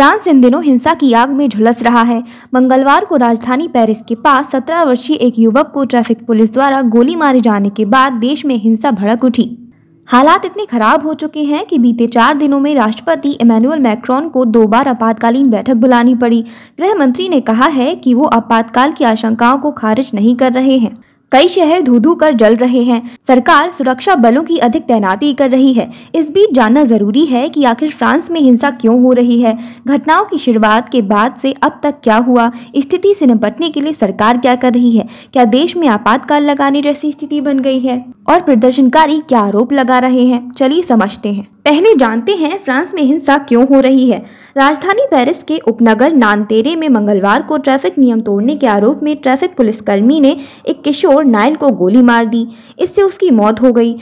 France in दिनों हिंसा की आग में झुलस रहा है मंगलवार को राजधानी पेरिस के पास 17 वर्षीय एक युवक को ट्रैफिक पुलिस द्वारा गोली मारे जाने के बाद देश में हिंसा भड़क उठी हालात इतने खराब हो चुके हैं कि बीते चार दिनों में राष्ट्रपति इमैनुअल मैक्रॉन को दो बार आपातकालीन बैठक बुलानी पड़ी गृह मंत्री ने कहा है कि वो आपातकाल की आशंकाओं को खारिज नहीं कर रहे हैं कई शहर धू धू कर जल रहे हैं सरकार सुरक्षा बलों की अधिक तैनाती कर रही है इस बीच जानना जरूरी है कि आखिर फ्रांस में हिंसा क्यों हो रही है घटनाओं की शुरुआत के बाद से अब तक क्या हुआ स्थिति से निपटने के लिए सरकार क्या कर रही है क्या देश में आपातकाल लगाने जैसी स्थिति बन गई है और प्रदर्शनकारी क्या आरोप लगा रहे हैं चलिए समझते हैं पहले जानते हैं फ्रांस में हिंसा क्यों हो रही है राजधानी पेरिस के उपनगर नानतेरे में मंगलवार को ट्रैफिक नियम तोड़ने के आरोप में ट्रैफिक पुलिसकर्मी ने एक किशोर नायल को गोली मार दी इससे उसकी मौत हो गई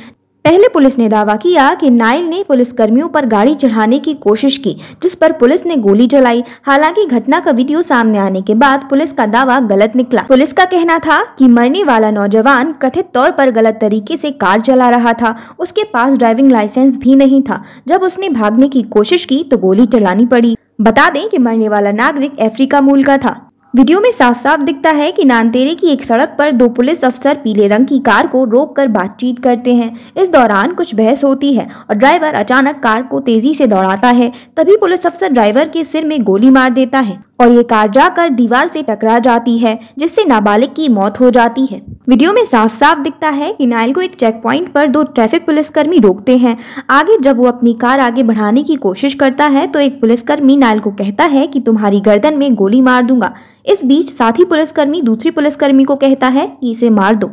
पहले पुलिस ने दावा किया कि नाइल ने पुलिसकर्मियों पर गाड़ी चढ़ाने की कोशिश की जिस पर पुलिस ने गोली चलाई हालांकि घटना का वीडियो सामने आने के बाद पुलिस का दावा गलत निकला पुलिस का कहना था कि मरने वाला नौजवान कथित तौर पर गलत तरीके से कार चला रहा था उसके पास ड्राइविंग लाइसेंस भी नहीं था जब उसने भागने की कोशिश की तो गोली चलानी पड़ी बता दें कि मरने वाला नागरिक अफ्रीका मूल का था वीडियो में साफ साफ दिखता है कि नानतेरे की एक सड़क पर दो पुलिस अफसर पीले रंग की कार को रोक कर बातचीत करते हैं इस दौरान कुछ बहस होती है और ड्राइवर अचानक कार को तेजी से दौड़ाता है तभी पुलिस अफसर ड्राइवर के सिर में गोली मार देता है और ये कार जाकर दीवार से टकरा जाती है जिससे नाबालिग की मौत हो जाती है वीडियो में साफ साफ दिखता है कि नायल को एक चेक प्वाइंट पर दो ट्रैफिक पुलिसकर्मी रोकते हैं आगे जब वो अपनी कार आगे बढ़ाने की कोशिश करता है तो एक पुलिसकर्मी नायल को कहता है कि तुम्हारी गर्दन में गोली मार दूंगा इस बीच साथी पुलिसकर्मी दूसरी पुलिसकर्मी को कहता है कि इसे मार दो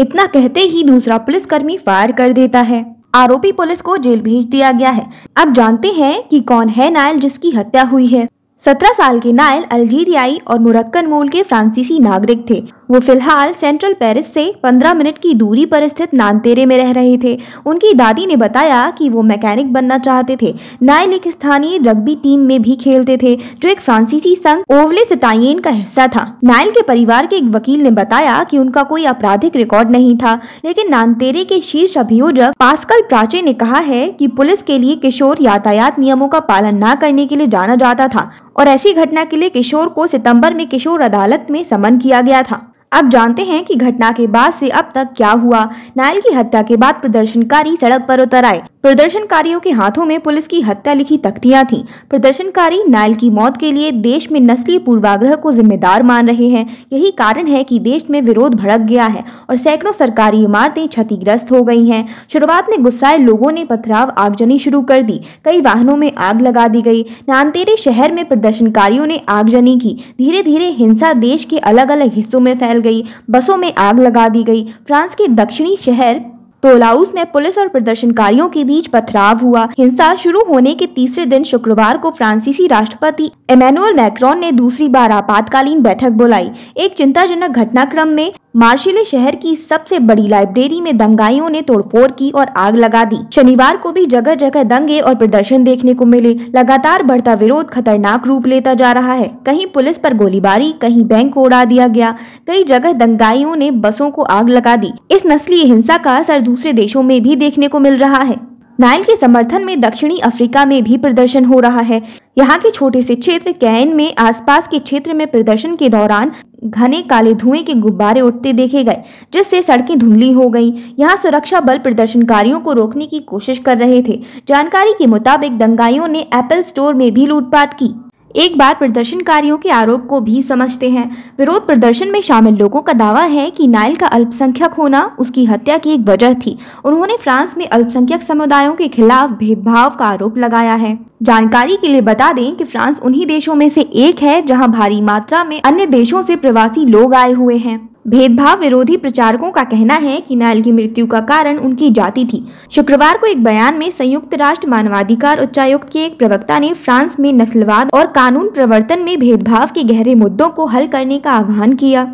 इतना कहते ही दूसरा पुलिसकर्मी फायर कर देता है आरोपी पुलिस को जेल भेज दिया गया है अब जानते हैं कि कौन है नायल जिसकी हत्या हुई है सत्रह साल के नायल अल्जीरियाई और मुरक्कन मूल के फ्रांसीसी नागरिक थे वो फिलहाल सेंट्रल पेरिस से 15 मिनट की दूरी पर स्थित नानतेरे में रह रहे थे उनकी दादी ने बताया कि वो मैकेनिक बनना चाहते थे नायल एक स्थानीय रग्बी टीम में भी खेलते थे जो एक फ्रांसीसी संघ ओवले सटाइन का हिस्सा था नायल के परिवार के एक वकील ने बताया कि उनका कोई आपराधिक रिकॉर्ड नहीं था लेकिन नानतेरे के शीर्ष अभियोजक पास्कल प्राचे ने कहा है की पुलिस के लिए किशोर यातायात नियमों का पालन न करने के लिए जाना जाता था और ऐसी घटना के लिए किशोर को सितंबर में किशोर अदालत में समन किया गया था अब जानते हैं कि घटना के बाद से अब तक क्या हुआ नायल की हत्या के बाद प्रदर्शनकारी सड़क पर उतर आए प्रदर्शनकारियों के हाथों में पुलिस की हत्या लिखी तख्तियां थीं। प्रदर्शनकारी नायल की मौत के लिए देश में नस्ली पूर्वाग्रह को जिम्मेदार मान रहे हैं यही कारण है कि देश में विरोध भड़क गया है और सैकड़ों सरकारी इमारतें क्षतिग्रस्त हो गई है शुरुआत में गुस्साए लोगों ने पथराव आगजनी शुरू कर दी कई वाहनों में आग लगा दी गई नानतेरे शहर में प्रदर्शनकारियों ने आगजनी की धीरे धीरे हिंसा देश के अलग अलग हिस्सों में फैल फैल गई बसों में आग लगा दी गई फ्रांस के दक्षिणी शहर टोलाउस में पुलिस और प्रदर्शनकारियों के बीच पथराव हुआ हिंसा शुरू होने के तीसरे दिन शुक्रवार को फ्रांसीसी राष्ट्रपति इमैनुअल मैक्रॉन ने दूसरी बार आपातकालीन बैठक बुलाई एक चिंताजनक घटनाक्रम में मार्शिले शहर की सबसे बड़ी लाइब्रेरी में दंगाइयों ने तोड़फोड़ की और आग लगा दी शनिवार को भी जगह जगह दंगे और प्रदर्शन देखने को मिले लगातार बढ़ता विरोध खतरनाक रूप लेता जा रहा है कहीं पुलिस पर गोलीबारी कहीं बैंक को उड़ा दिया गया कई जगह दंगाइयों ने बसों को आग लगा दी इस नस्ली हिंसा का असर दूसरे देशों में भी देखने को मिल रहा है नाइल के समर्थन में दक्षिणी अफ्रीका में भी प्रदर्शन हो रहा है यहाँ के छोटे से क्षेत्र कैन में आसपास के क्षेत्र में प्रदर्शन के दौरान घने काले धुएं के गुब्बारे उठते देखे गए जिससे सड़कें धुंधली हो गईं। यहाँ सुरक्षा बल प्रदर्शनकारियों को रोकने की कोशिश कर रहे थे जानकारी के मुताबिक दंगाइयों ने एप्पल स्टोर में भी लूटपाट की एक बार प्रदर्शनकारियों के आरोप को भी समझते हैं विरोध प्रदर्शन में शामिल लोगों का दावा है कि नाइल का अल्पसंख्यक होना उसकी हत्या की एक वजह थी उन्होंने फ्रांस में अल्पसंख्यक समुदायों के खिलाफ भेदभाव का आरोप लगाया है जानकारी के लिए बता दें कि फ्रांस उन्हीं देशों में से एक है जहां भारी मात्रा में अन्य देशों से प्रवासी लोग आए हुए हैं भेदभाव विरोधी प्रचारकों का कहना है कि नायल की मृत्यु का कारण उनकी जाति थी शुक्रवार को एक बयान में संयुक्त राष्ट्र मानवाधिकार उच्चायुक्त के एक प्रवक्ता ने फ्रांस में नस्लवाद और कानून प्रवर्तन में भेदभाव के गहरे मुद्दों को हल करने का आह्वान किया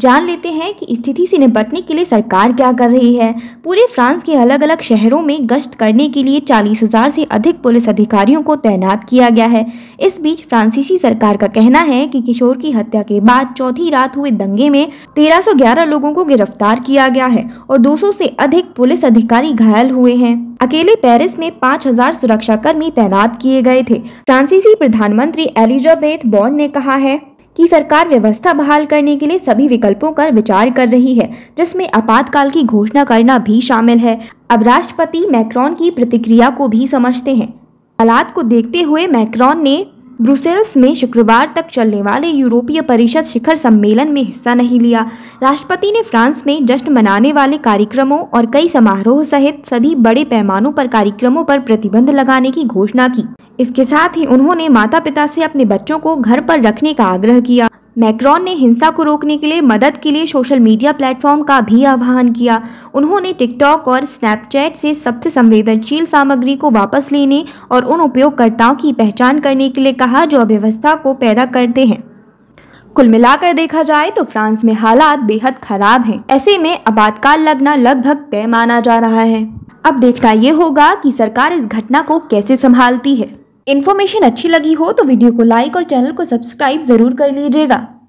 जान लेते हैं कि स्थिति से निपटने के लिए सरकार क्या कर रही है पूरे फ्रांस के अलग अलग शहरों में गश्त करने के लिए चालीस हजार से अधिक पुलिस अधिकारियों को तैनात किया गया है इस बीच फ्रांसीसी सरकार का कहना है कि किशोर की हत्या के बाद चौथी रात हुए दंगे में 1311 लोगों को गिरफ्तार किया गया है और 200 से अधिक पुलिस अधिकारी घायल हुए हैं अकेले पेरिस में 5000 सुरक्षाकर्मी तैनात किए गए थे फ्रांसीसी प्रधानमंत्री एलिजाबेथ बॉर्न ने कहा है कि सरकार व्यवस्था बहाल करने के लिए सभी विकल्पों पर विचार कर रही है जिसमें आपातकाल की घोषणा करना भी शामिल है अब राष्ट्रपति मैक्रॉन की प्रतिक्रिया को भी समझते हैं हालात को देखते हुए मैक्रॉन ने ब्रुसेल्स में शुक्रवार तक चलने वाले यूरोपीय परिषद शिखर सम्मेलन में हिस्सा नहीं लिया राष्ट्रपति ने फ्रांस में जश्न मनाने वाले कार्यक्रमों और कई समारोह सहित सभी बड़े पैमानों पर कार्यक्रमों पर प्रतिबंध लगाने की घोषणा की इसके साथ ही उन्होंने माता पिता से अपने बच्चों को घर पर रखने का आग्रह किया मैक्रॉन ने हिंसा को रोकने के लिए मदद के लिए सोशल मीडिया प्लेटफॉर्म का भी आह्वान किया उन्होंने टिकटॉक और स्नैपचैट से सबसे संवेदनशील सामग्री को वापस लेने और उन उपयोगकर्ताओं की पहचान करने के लिए कहा जो अव्यवस्था को पैदा करते हैं कुल मिलाकर देखा जाए तो फ्रांस में हालात बेहद खराब हैं ऐसे में आपातकाल लगना लगभग तय माना जा रहा है अब देखना ये होगा कि सरकार इस घटना को कैसे संभालती है इन्फॉर्मेशन अच्छी लगी हो तो वीडियो को लाइक और चैनल को सब्सक्राइब जरूर कर लीजिएगा